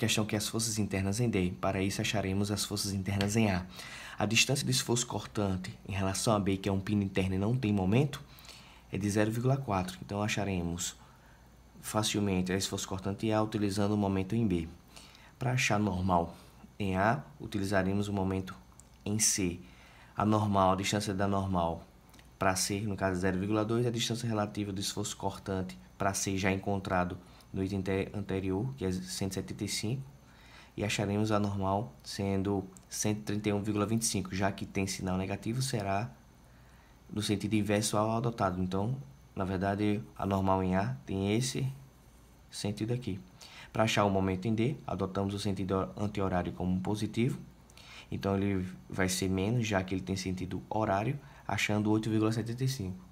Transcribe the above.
questão que as forças internas em D. Para isso, acharemos as forças internas em A. A distância do esforço cortante em relação a B, que é um pino interno e não tem momento, é de 0,4. Então, acharemos facilmente a esforço cortante em A utilizando o momento em B. Para achar normal em A, utilizaremos o momento em C. A normal, a distância da normal para C, no caso 0,2, é a distância relativa do esforço cortante para C já encontrado no item anterior, que é 175, e acharemos a normal sendo 131,25, já que tem sinal negativo, será no sentido inverso ao adotado. Então, na verdade, a normal em A tem esse sentido aqui. Para achar o momento em D, adotamos o sentido anti-horário como positivo. Então, ele vai ser menos, já que ele tem sentido horário, achando 8,75.